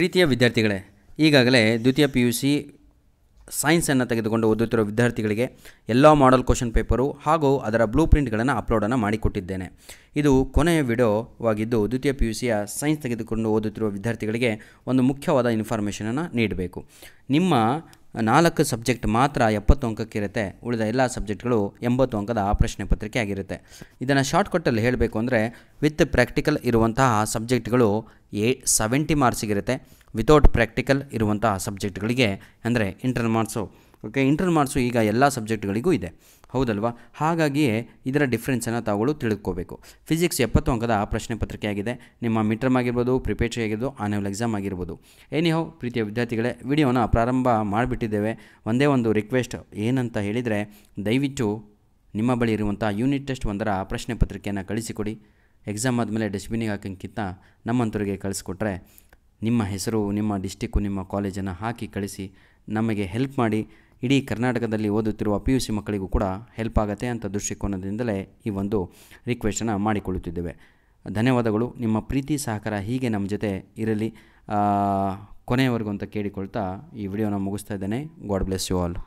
ಪ್ರೀತಿಯ ವಿದ್ಯಾರ್ಥಿಗಳೇ ಈಗಾಗಲೇ ದ್ವಿತೀಯ ಪಿ ಯು ಸಿ ಸೈನ್ಸನ್ನು ತೆಗೆದುಕೊಂಡು ಓದುತ್ತಿರುವ ವಿದ್ಯಾರ್ಥಿಗಳಿಗೆ ಎಲ್ಲ ಮಾಡಲ್ ಕ್ವಶನ್ ಪೇಪರು ಹಾಗೂ ಅದರ ಬ್ಲೂ ಪ್ರಿಂಟ್ಗಳನ್ನು ಅಪ್ಲೋಡನ್ನು ಮಾಡಿಕೊಟ್ಟಿದ್ದೇನೆ ಇದು ಕೊನೆಯ ವಿಡಿಯೋವಾಗಿದ್ದು ದ್ವಿತೀಯ ಪಿ ಯು ಸಿಯ ಸೈನ್ಸ್ ತೆಗೆದುಕೊಂಡು ಓದುತ್ತಿರುವ ವಿದ್ಯಾರ್ಥಿಗಳಿಗೆ ಒಂದು ಮುಖ್ಯವಾದ ಇನ್ಫಾರ್ಮೇಷನನ್ನು ನೀಡಬೇಕು ನಿಮ್ಮ ನಾಲ್ಕು ಸಬ್ಜೆಕ್ಟ್ ಮಾತ್ರ ಎಪ್ಪತ್ತು ಅಂಕಕ್ಕಿರುತ್ತೆ ಉಳಿದ ಎಲ್ಲ ಸಬ್ಜೆಕ್ಟ್ಗಳು ಎಂಬತ್ತು ಅಂಕದ ಪ್ರಶ್ನೆ ಪತ್ರಿಕೆ ಆಗಿರುತ್ತೆ ಇದನ್ನು ಶಾರ್ಟ್ಕಟ್ಟಲ್ಲಿ ಹೇಳಬೇಕು ಅಂದರೆ ವಿತ್ ಪ್ರಾಕ್ಟಿಕಲ್ ಇರುವಂತಹ ಸಬ್ಜೆಕ್ಟ್ಗಳು ಎ ಸೆವೆಂಟಿ ಮಾರ್ಕ್ಸಿಗಿರುತ್ತೆ ವಿತೌಟ್ ಪ್ರಾಕ್ಟಿಕಲ್ ಇರುವಂತಹ ಸಬ್ಜೆಕ್ಟ್ಗಳಿಗೆ ಅಂದರೆ internal marks okay inter marks ಈಗ ಎಲ್ಲ ಸಬ್ಜೆಕ್ಟ್ಗಳಿಗೂ ಇದೆ ಹೌದಲ್ವಾ ಹಾಗಾಗಿಯೇ ಇದರ ಡಿಫ್ರೆನ್ಸನ್ನು ತಾವುಗಳು ತಿಳ್ಕೋಬೇಕು ಫಿಸಿಕ್ಸ್ ಎಪ್ಪತ್ತು ಅಂಕದ ಪ್ರಶ್ನೆ ಪತ್ರಿಕೆ ಆಗಿದೆ ನಿಮ್ಮ ಮಿಟ್ರಮ್ ಆಗಿರ್ಬೋದು ಪ್ರಿಪೇರ್ಸ್ ಆಗಿರ್ಬೋದು ಆನ್ಯುವಲ್ ಎಕ್ಸಾಮ್ ಆಗಿರ್ಬೋದು ಹೌ ಪ್ರೀತಿಯ ವಿದ್ಯಾರ್ಥಿಗಳೇ ವಿಡಿಯೋನ ಪ್ರಾರಂಭ ಮಾಡಿಬಿಟ್ಟಿದ್ದೇವೆ ಒಂದೇ ಒಂದು ರಿಕ್ವೆಸ್ಟ್ ಏನಂತ ಹೇಳಿದರೆ ದಯವಿಟ್ಟು ನಿಮ್ಮ ಬಳಿ ಇರುವಂಥ ಯೂನಿಟ್ ಟೆಸ್ಟ್ ಒಂದರ ಪ್ರಶ್ನೆ ಪತ್ರಿಕೆಯನ್ನು ಕಳಿಸಿಕೊಡಿ ಎಕ್ಸಾಮ್ ಆದಮೇಲೆ ಡಸ್ಟ್ಬಿನ್ನಿಗೆ ಹಾಕೋಕ್ಕಿಂತ ನಮ್ಮಂಥವ್ರಿಗೆ ಕಳಿಸ್ಕೊಟ್ರೆ ನಿಮ್ಮ ಹೆಸರು ನಿಮ್ಮ ಡಿಸ್ಟಿಕ್ಕು ನಿಮ್ಮ ಕಾಲೇಜನ್ನು ಹಾಕಿ ಕಳಿಸಿ ನಮಗೆ ಹೆಲ್ಪ್ ಮಾಡಿ ಇಡೀ ಕರ್ನಾಟಕದಲ್ಲಿ ಓದುತ್ತಿರುವ ಪಿ ಯು ಸಿ ಮಕ್ಕಳಿಗೂ ಕೂಡ ಹೆಲ್ಪ್ ಆಗುತ್ತೆ ಅಂತ ದೃಷ್ಟಿಕೋನದಿಂದಲೇ ಈ ಒಂದು ರಿಕ್ವೆಸ್ಟನ್ನು ಮಾಡಿಕೊಳ್ಳುತ್ತಿದ್ದೇವೆ ಧನ್ಯವಾದಗಳು ನಿಮ್ಮ ಪ್ರೀತಿ ಸಹಕಾರ ಹೀಗೆ ನಮ್ಮ ಜೊತೆ ಇರಲಿ ಕೊನೆಯವರೆಗೂ ಅಂತ ಕೇಳಿಕೊಳ್ತಾ ಈ ವಿಡಿಯೋನ ಮುಗಿಸ್ತಾ ಇದ್ದೇನೆ ಗಾಡ್ ಬ್ಲೆಸ್ ಯು ಆಲ್